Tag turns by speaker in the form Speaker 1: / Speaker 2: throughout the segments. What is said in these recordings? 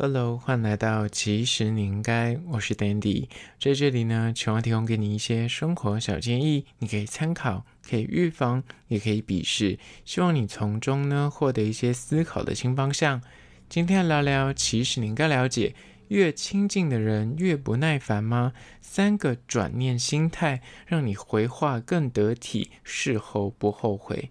Speaker 1: Hello，欢迎来到其实你应该，我是 Dandy，在这里呢，希望提供给你一些生活小建议，你可以参考，可以预防，也可以鄙视，希望你从中呢获得一些思考的新方向。今天聊聊其实你应该了解，越亲近的人越不耐烦吗？三个转念心态，让你回话更得体，事后不后悔。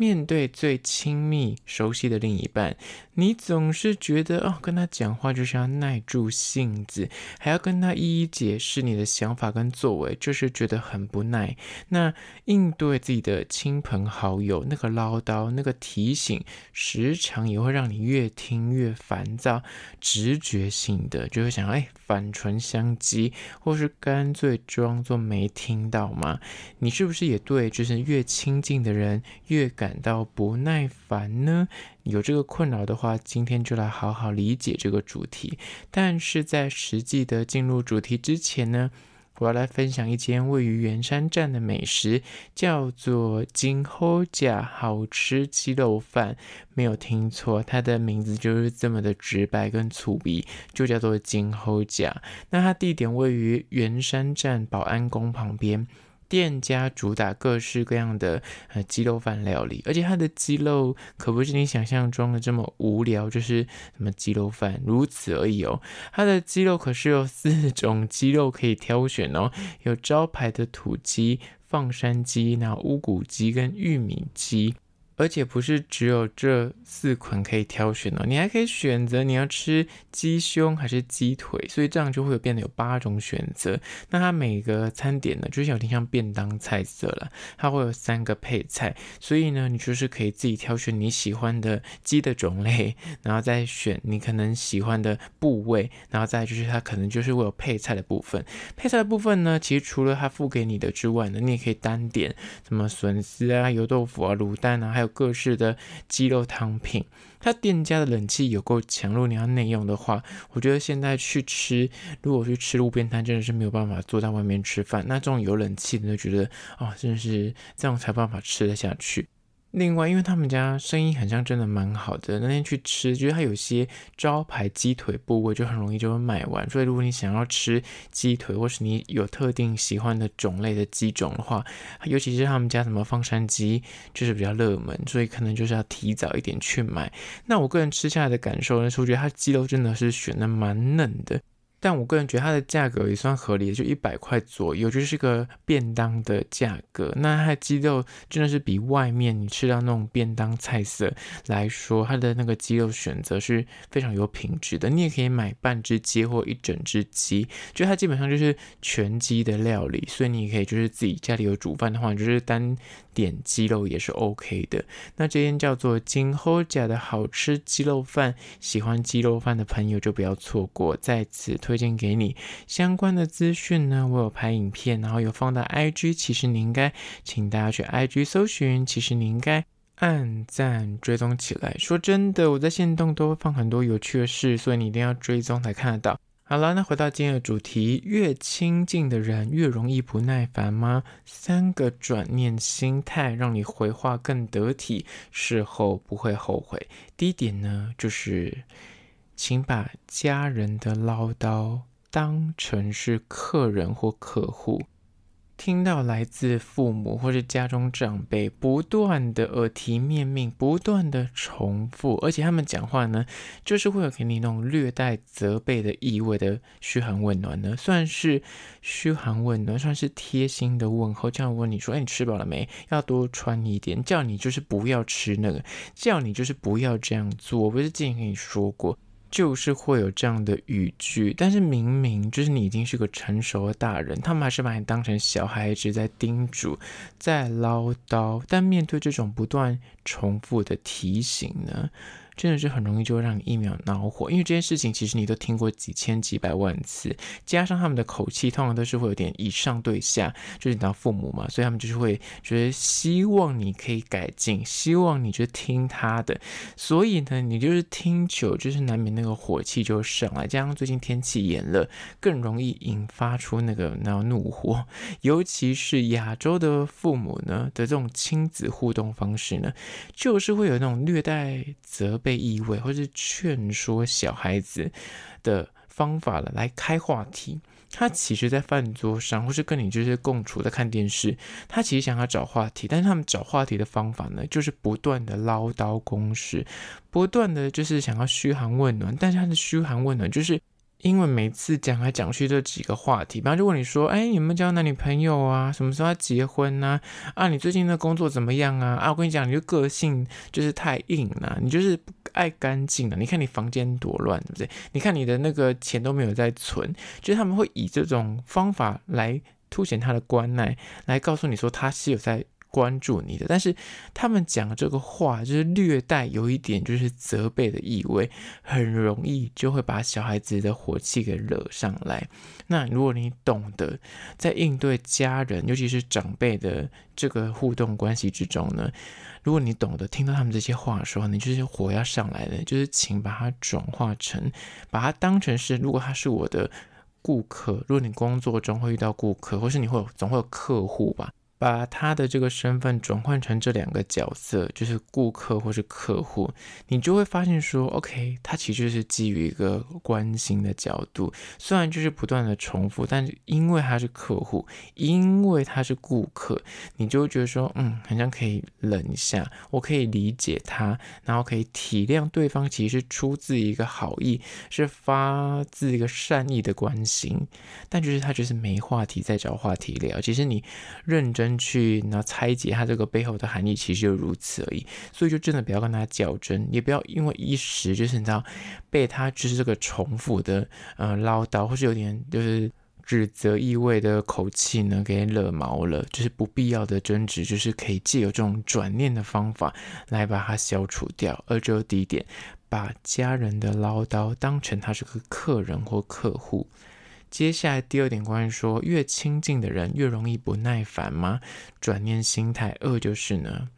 Speaker 1: 面对最亲密熟悉的另一半，你总是觉得哦，跟他讲话就是要耐住性子，还要跟他一一解释你的想法跟作为，就是觉得很不耐。那应对自己的亲朋好友那个唠叨、那个提醒，时常也会让你越听越烦躁，直觉性的就会想，哎。反唇相讥，或是干脆装作没听到吗？你是不是也对，就是越亲近的人越感到不耐烦呢？有这个困扰的话，今天就来好好理解这个主题。但是在实际的进入主题之前呢？我要来分享一间位于圆山站的美食，叫做金猴甲好吃鸡肉饭。没有听错，它的名字就是这么的直白跟粗鄙，就叫做金猴甲。那它地点位于圆山站保安宫旁边。店家主打各式各样的呃鸡肉饭料理，而且它的鸡肉可不是你想象中的这么无聊，就是什么鸡肉饭如此而已哦。它的鸡肉可是有四种鸡肉可以挑选哦，有招牌的土鸡、放山鸡、然后乌骨鸡跟玉米鸡。而且不是只有这四款可以挑选哦，你还可以选择你要吃鸡胸还是鸡腿，所以这样就会有变得有八种选择。那它每个餐点呢，就是有点像便当菜色了，它会有三个配菜，所以呢，你就是可以自己挑选你喜欢的鸡的种类，然后再选你可能喜欢的部位，然后再就是它可能就是会有配菜的部分。配菜的部分呢，其实除了它付给你的之外呢，你也可以单点什么笋丝啊、油豆腐啊、卤蛋啊，还有。各式的鸡肉汤品，他店家的冷气有够强。如果你要内用的话，我觉得现在去吃，如果去吃路边摊，真的是没有办法坐在外面吃饭。那这种有冷气的，觉得啊，真的是这样才办法吃得下去。另外，因为他们家生意很像，真的蛮好的。那天去吃，觉得它有些招牌鸡腿部位就很容易就会卖完。所以，如果你想要吃鸡腿，或是你有特定喜欢的种类的鸡种的话，尤其是他们家什么放山鸡，就是比较热门。所以，可能就是要提早一点去买。那我个人吃下来的感受呢，是我觉得它鸡肉真的是选的蛮嫩的。但我个人觉得它的价格也算合理，就一百块左右，就是个便当的价格。那它的鸡肉真的是比外面你吃到那种便当菜色来说，它的那个鸡肉选择是非常有品质的。你也可以买半只鸡或一整只鸡，就它基本上就是全鸡的料理，所以你也可以就是自己家里有煮饭的话，就是单。点鸡肉也是 OK 的。那这边叫做金厚甲的好吃鸡肉饭，喜欢鸡肉饭的朋友就不要错过，在此推荐给你。相关的资讯呢，我有拍影片，然后有放到 IG。其实你应该请大家去 IG 搜寻，其实你应该按赞追踪起来。说真的，我在线动都会放很多有趣的事，所以你一定要追踪才看得到。好了，那回到今天的主题，越亲近的人越容易不耐烦吗？三个转念心态让你回话更得体，事后不会后悔。第一点呢，就是请把家人的唠叨当成是客人或客户。听到来自父母或者家中长辈不断的耳提面命，不断的重复，而且他们讲话呢，就是会有给你那种略带责备的意味的嘘寒问暖呢，算是嘘寒问暖，算是贴心的问候。这样问你说，哎，你吃饱了没？要多穿一点。叫你就是不要吃那个，叫你就是不要这样做。我不是之前跟你说过？就是会有这样的语句，但是明明就是你已经是个成熟的大人，他们还是把你当成小孩，一直在叮嘱、在唠叨。但面对这种不断重复的提醒呢？真的是很容易就让你一秒恼火，因为这件事情其实你都听过几千几百万次，加上他们的口气通常都是会有点以上对下，就是你当父母嘛，所以他们就是会觉得希望你可以改进，希望你就听他的。所以呢，你就是听久，就是难免那个火气就上来。加上最近天气炎热，更容易引发出那个那怒火。尤其是亚洲的父母呢的这种亲子互动方式呢，就是会有那种虐待责备。被意味，或是劝说小孩子的方法了，来开话题。他其实在饭桌上，或是跟你就是共处在看电视，他其实想要找话题，但是他们找话题的方法呢，就是不断的唠叨公式，不断的就是想要嘘寒问暖，但是他的嘘寒问暖就是。因为每次讲来讲去这几个话题方就问你说，哎，有没有交男女朋友啊？什么时候结婚呢？啊，你最近的工作怎么样啊？啊，我跟你讲，你就个性就是太硬了，你就是不爱干净了。你看你房间多乱，对不对？你看你的那个钱都没有在存，就是他们会以这种方法来凸显他的关爱，来告诉你说他是有在。关注你的，但是他们讲这个话就是略带有一点就是责备的意味，很容易就会把小孩子的火气给惹上来。那如果你懂得在应对家人，尤其是长辈的这个互动关系之中呢，如果你懂得听到他们这些话的时候，你就是火要上来了，就是请把它转化成，把它当成是，如果他是我的顾客，如果你工作中会遇到顾客，或是你会总会有客户吧。把他的这个身份转换成这两个角色，就是顾客或是客户，你就会发现说，OK，他其实是基于一个关心的角度，虽然就是不断的重复，但是因为他是客户，因为他是顾客，你就觉得说，嗯，好像可以冷一下，我可以理解他，然后可以体谅对方，其实是出自一个好意，是发自一个善意的关心，但就是他就是没话题在找话题聊，其实你认真。去，然后拆解它这个背后的含义，其实就如此而已。所以就真的不要跟他较真，也不要因为一时就是你知道被他就是这个重复的呃唠叨，或是有点就是指责意味的口气呢，给惹毛了。就是不必要的争执，就是可以借由这种转念的方法来把它消除掉。而只有第一点，把家人的唠叨当成他是个客人或客户。接下来第二点关于说，越亲近的人越容易不耐烦吗？转念心态二就是呢，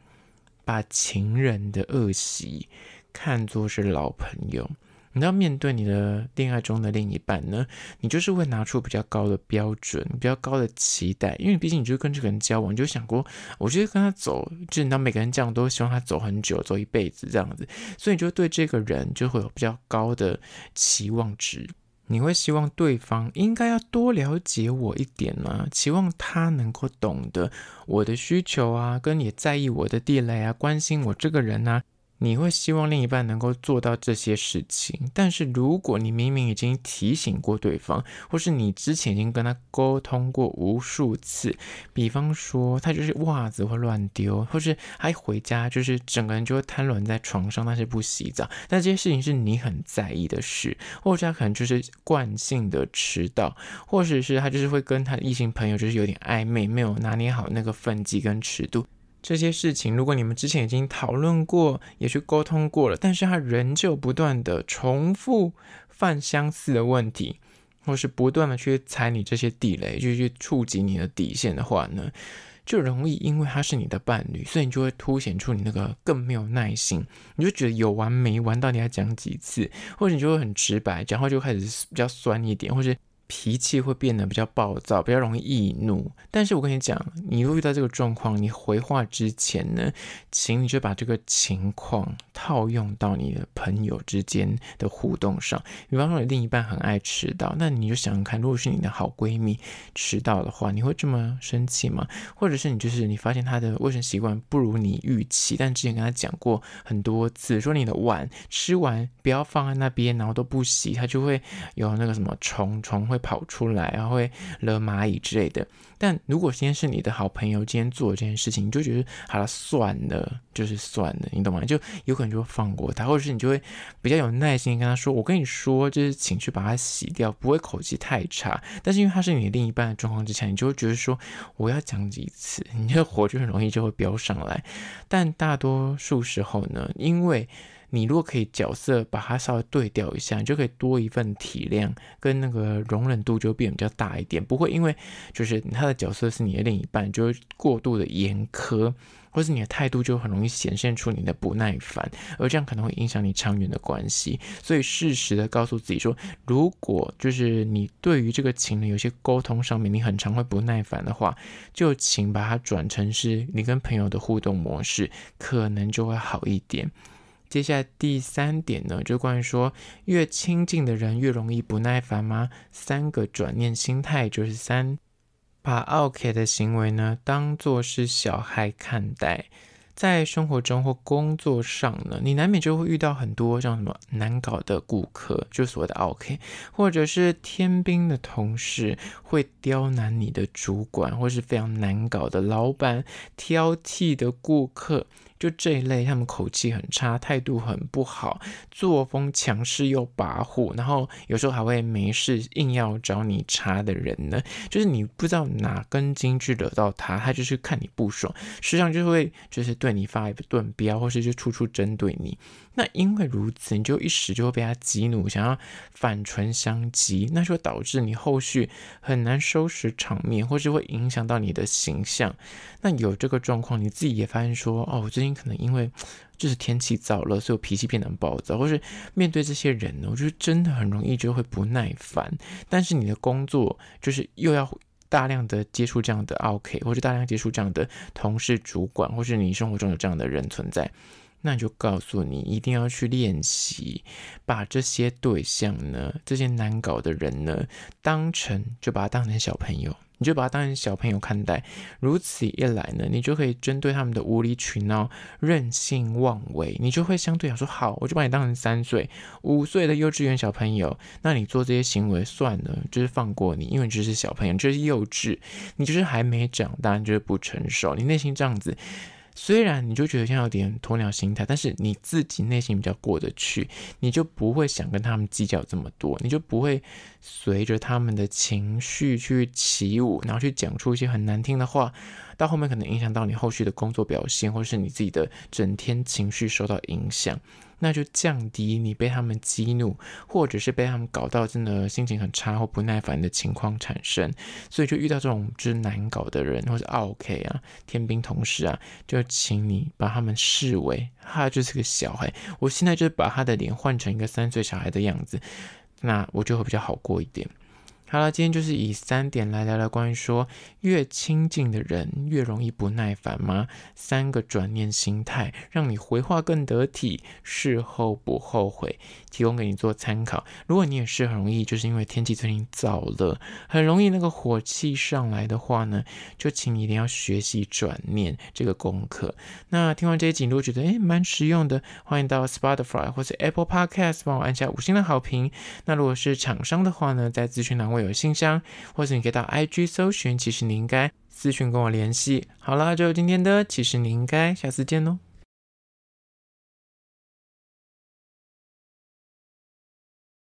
Speaker 1: 把情人的恶习看作是老朋友。你要面对你的恋爱中的另一半呢，你就是会拿出比较高的标准、比较高的期待，因为毕竟你就跟这个人交往，你就想过，我觉得跟他走，就你当每个人这样都希望他走很久、走一辈子这样子，所以你就对这个人就会有比较高的期望值。你会希望对方应该要多了解我一点吗？期望他能够懂得我的需求啊，跟也在意我的地雷啊，关心我这个人啊，你会希望另一半能够做到这些事情，但是如果你明明已经提醒过对方，或是你之前已经跟他沟通过无数次，比方说他就是袜子会乱丢，或是他一回家就是整个人就会瘫软在床上，但是不洗澡，那这些事情是你很在意的事，或者他可能就是惯性的迟到，或者是他就是会跟他的异性朋友就是有点暧昧，没有拿捏好那个分际跟尺度。这些事情，如果你们之前已经讨论过，也去沟通过了，但是他仍旧不断的重复犯相似的问题，或是不断的去踩你这些地雷，就去触及你的底线的话呢，就容易因为他是你的伴侣，所以你就会凸显出你那个更没有耐心，你就觉得有完没完，到底要讲几次，或者你就会很直白，讲话就开始比较酸一点，或者脾气会变得比较暴躁，比较容易易怒。但是我跟你讲，你如果遇到这个状况，你回话之前呢，请你就把这个情况套用到你的朋友之间的互动上。比方说，你另一半很爱迟到，那你就想想看，如果是你的好闺蜜迟到的话，你会这么生气吗？或者是你就是你发现她的卫生习惯不如你预期，但之前跟她讲过很多次，说你的碗吃完不要放在那边，然后都不洗，她就会有那个什么虫虫会。跑出来，然后会惹蚂蚁之类的。但如果今天是你的好朋友，今天做这件事情，你就觉得好了，算了，就是算了，你懂吗？就有可能就会放过他，或者是你就会比较有耐心跟他说：“我跟你说，就是请去把它洗掉，不会口气太差。”但是因为他是你另一半的状况之下，你就会觉得说：“我要讲几次，你的火就很容易就会飙上来。”但大多数时候呢，因为你如果可以角色把它稍微对调一下，你就可以多一份体谅，跟那个容忍度就变比较大一点，不会因为就是他的角色是你的另一半，就会过度的严苛，或是你的态度就很容易显现出你的不耐烦，而这样可能会影响你长远的关系。所以适时的告诉自己说，如果就是你对于这个情侣有些沟通上面你很常会不耐烦的话，就请把它转成是你跟朋友的互动模式，可能就会好一点。接下来第三点呢，就关于说越亲近的人越容易不耐烦吗？三个转念心态就是三：把 “OK” 的行为呢，当做是小孩看待。在生活中或工作上呢，你难免就会遇到很多像什么难搞的顾客，就所谓的 “OK”，或者是天兵的同事会刁难你的主管，或是非常难搞的老板、挑剔的顾客。就这一类，他们口气很差，态度很不好，作风强势又跋扈，然后有时候还会没事硬要找你茬的人呢。就是你不知道哪根筋去惹到他，他就是看你不爽，实际上就会就是对你发一顿飙，或是就处处针对你。那因为如此，你就一时就会被他激怒，想要反唇相讥，那就导致你后续很难收拾场面，或是会影响到你的形象。那有这个状况，你自己也发现说，哦，我最近。可能因为就是天气燥热，所以脾气变得暴躁，或是面对这些人，呢，我觉得真的很容易就会不耐烦。但是你的工作就是又要大量的接触这样的 O.K.，或者大量接触这样的同事、主管，或是你生活中有这样的人存在，那就告诉你，一定要去练习把这些对象呢、这些难搞的人呢，当成就把他当成小朋友。你就把他当成小朋友看待，如此一来呢，你就可以针对他们的无理取闹、任性妄为，你就会相对来说好。我就把你当成三岁、五岁的幼稚园小朋友，那你做这些行为算了，就是放过你，因为就是小朋友，就是幼稚，你就是还没长大，就是不成熟，你内心这样子。虽然你就觉得像有点鸵鸟心态，但是你自己内心比较过得去，你就不会想跟他们计较这么多，你就不会随着他们的情绪去起舞，然后去讲出一些很难听的话。到后面可能影响到你后续的工作表现，或是你自己的整天情绪受到影响，那就降低你被他们激怒，或者是被他们搞到真的心情很差或不耐烦的情况产生。所以就遇到这种就是难搞的人，或是 OK 啊天兵同事啊，就请你把他们视为他就是个小孩，我现在就是把他的脸换成一个三岁小孩的样子，那我就会比较好过一点。好了，今天就是以三点来聊聊关于说越亲近的人越容易不耐烦吗？三个转念心态，让你回话更得体，事后不后悔，提供给你做参考。如果你也是很容易，就是因为天气最近燥热，很容易那个火气上来的话呢，就请你一定要学习转念这个功课。那听完这些，如果觉得哎蛮实用的，欢迎到 Spotify 或者 Apple Podcast 帮我按下五星的好评。那如果是厂商的话呢，在咨询栏位。有信箱，或者你可以到 IG 搜寻。其实你应该私讯跟我联系。好啦，就今天的。其实你应该下次见喽。